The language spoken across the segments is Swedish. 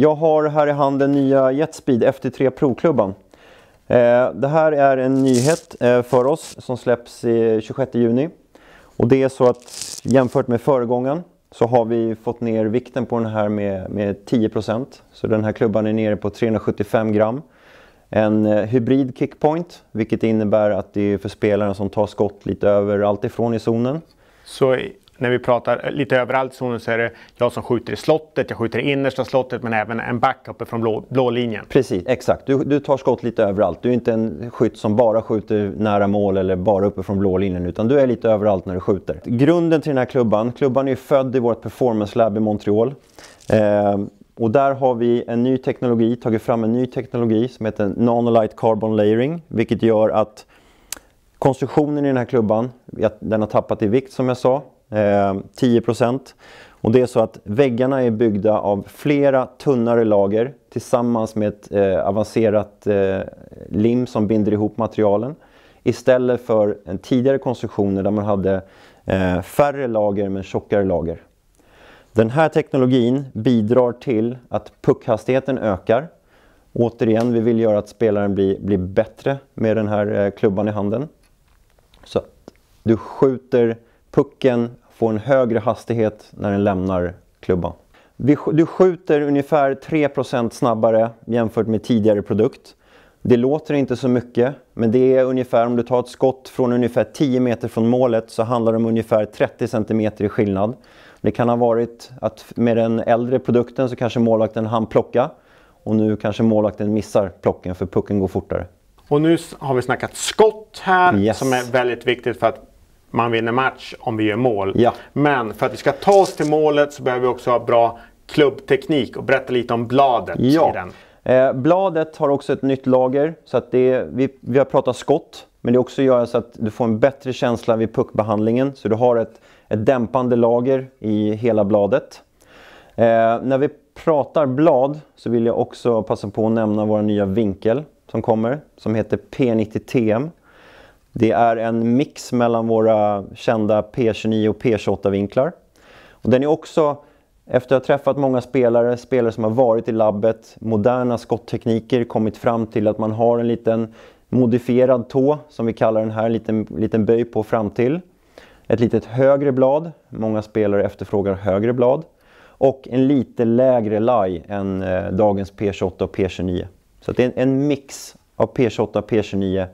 Jag har här i handen nya Jetspeed FT3 Pro-klubban. Eh, det här är en nyhet eh, för oss som släpps 26 juni. Och det är så att jämfört med föregångaren så har vi fått ner vikten på den här med, med 10%. Så den här klubban är nere på 375 gram. En eh, hybrid kickpoint, vilket innebär att det är för spelaren som tar skott lite över allt ifrån i zonen. Så när vi pratar lite överallt i zonen så är det jag som skjuter i slottet, jag skjuter i innersta slottet men även en back uppe från blå, blå linjen. Precis, exakt. Du, du tar skott lite överallt. Du är inte en skytt som bara skjuter nära mål eller bara uppe från blå linjen utan du är lite överallt när du skjuter. Grunden till den här klubban, klubban är född i vårt performance lab i Montreal. Eh, och där har vi en ny teknologi, tagit fram en ny teknologi som heter Nanolite Carbon Layering vilket gör att konstruktionen i den här klubban, den har tappat i vikt som jag sa eh, 10 och det är så att väggarna är byggda av flera tunnare lager tillsammans med ett eh, avancerat eh, lim som binder ihop materialen. Istället för en tidigare konstruktioner där man hade eh, färre lager men tjockare lager. Den här teknologin bidrar till att puckhastigheten ökar. Återigen, vi vill göra att spelaren blir, blir bättre med den här eh, klubban i handen. Så att du skjuter pucken Få en högre hastighet när den lämnar klubban. Du skjuter ungefär 3% snabbare jämfört med tidigare produkt. Det låter inte så mycket, men det är ungefär om du tar ett skott från ungefär 10 meter från målet så handlar det om ungefär 30 cm i skillnad. Det kan ha varit att med den äldre produkten så kanske målvakten hann plocka och nu kanske målvakten missar plocken för pucken går fortare. Och nu har vi snackat skott här yes. som är väldigt viktigt för att man vinner match om vi gör mål. Ja. Men för att vi ska ta oss till målet så behöver vi också ha bra klubbteknik och berätta lite om bladet. Ja. I den. Eh, bladet har också ett nytt lager. Så att det är, vi, vi har pratat skott, men det också gör så att du får en bättre känsla vid puckbehandlingen. Så du har ett, ett dämpande lager i hela bladet. Eh, när vi pratar blad så vill jag också passa på att nämna vår nya vinkel som kommer, som heter P90TM. Det är en mix mellan våra kända P29 och P28-vinklar. Och den är också, efter att ha träffat många spelare, spelare som har varit i labbet, moderna skotttekniker, kommit fram till att man har en liten modifierad tå, som vi kallar den här, en liten, liten böj på fram till. Ett litet högre blad, många spelare efterfrågar högre blad. Och en lite lägre laj än eh, dagens P28 och P29. Så det är en, en mix av P28 och P29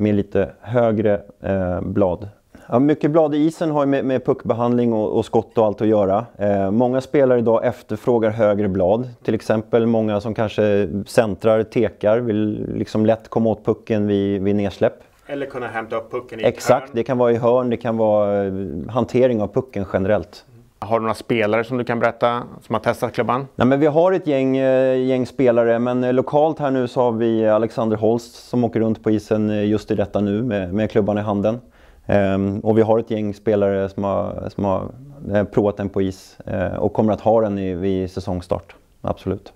med lite högre eh, blad. Ja, mycket blad i isen har med, med puckbehandling och, och, skott och allt att göra. Eh, många spelare idag efterfrågar högre blad. Till exempel många som kanske centrar, tekar, vill liksom lätt komma åt pucken vid, vid nedsläpp. Eller kunna hämta upp pucken i Exakt, hörn. det kan vara i hörn, det kan vara eh, hantering av pucken generellt. Har du några spelare som du kan berätta som har testat klubban? Nej, men vi har ett gäng, eh, gäng spelare, men eh, lokalt här nu så har vi Alexander Holst som åker runt på isen eh, just i detta nu med, med klubban i handen. Ehm, och vi har ett gäng spelare som har, som har provat den på is och kommer att ha den i, vid säsongstart. Absolut.